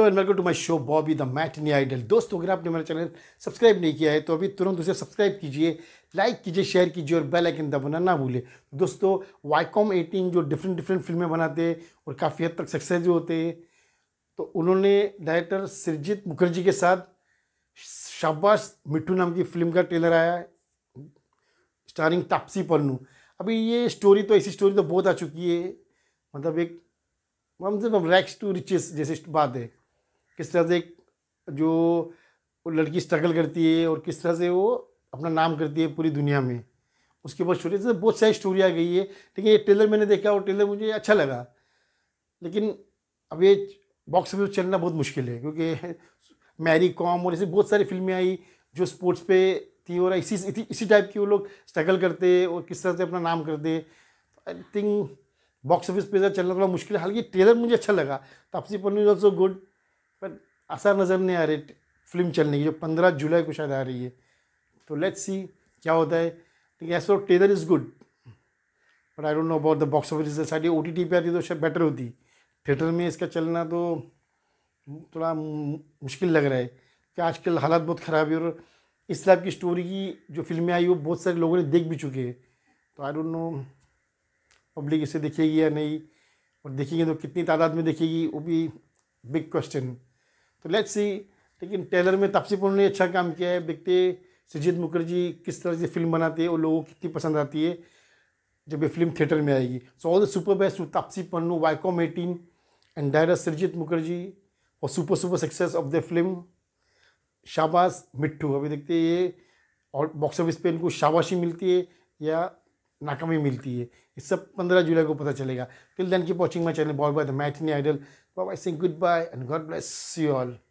hello and welcome to my show Bobby the matinee idol दोस्तों अगर आपने मेरा चैनल सब्सक्राइब नहीं किया है तो अभी तुरंत उसे सब्सक्राइब कीजिए लाइक कीजिए शेयर कीजिए और बेल आइकन दबाना ना भूले दोस्तों वाईकॉम एटीन जो डिफरेंट डिफरेंट फिल्में बनाते और काफ़ी हद तक सक्सेस भी होते हैं तो उन्होंने डायरेक्टर सिरजीत मुखर्जी के साथ शाबाश मिट्टू नाम की फिल्म का ट्रेलर आया स्टारिंग तापसी पन्नू अभी ये स्टोरी तो ऐसी स्टोरी तो बहुत आ चुकी है मतलब एक मतलब रैक्स टू रिचेस जैसे बात है किस तरह से जो लड़की स्ट्रगल करती है और किस तरह से वो अपना नाम करती है पूरी दुनिया में उसके बाद छोटे से बहुत सारी स्टोरी आ गई है लेकिन ये ट्रेलर मैंने देखा और ट्रेलर मुझे अच्छा लगा लेकिन अब ये बॉक्स ऑफिस चलना बहुत मुश्किल है क्योंकि मैरी कॉम और ऐसी बहुत सारी फिल्में आई जो स्पोर्ट्स पे थी और इसी इसी, इसी टाइप की वो लोग स्ट्रगल करते और किस तरह से अपना नाम करते आई थिंक बॉक्स ऑफिस पे चलना थोड़ा मुश्किल है हालांकि ट्रेलर मुझे अच्छा लगा Taapsee Pannu is also good आसार नज़र नहीं आ रहे फिल्म चलने की जो पंद्रह जुलाई को शायद आ रही है तो लेट्स सी क्या होता है लेकिन ऐसा trailer is good but I don't know about the box office result side O T T पर आती तो शायद बेटर होती थिएटर में इसका चलना तो थोड़ा मुश्किल लग रहा है कि आजकल हालात बहुत ख़राब है और इस टाइप की स्टोरी की जो फिल्में आई वो बहुत सारे लोगों ने देख भी चुके हैं तो आई डोंट नो पब्लिक इसे देखेगी या नहीं और देखेंगे तो कितनी तादाद में देखेगी वो भी बिग क्वेश्चन तो लेट्स सी लेकिन टेलर में तापसी पन्नू ने अच्छा काम किया है देखते सुजीत मुखर्जी किस तरह से फिल्म बनाती है और लोगों को कितनी पसंद आती है जब ये फिल्म थिएटर में आएगी so all the super best Taapsee Pannu Viacom eighteen and director Surjit Mukherjee और super super success of the film Shabaash Mithu अभी देखते ये और बॉक्स ऑफिस पे इनको शाबाशी मिलती है या नाकामी मिलती है ये सब पंद्रह जुलाई को पता चलेगा till then keep watching my channel bye bye the matinee idol bye sing goodbye and God bless you all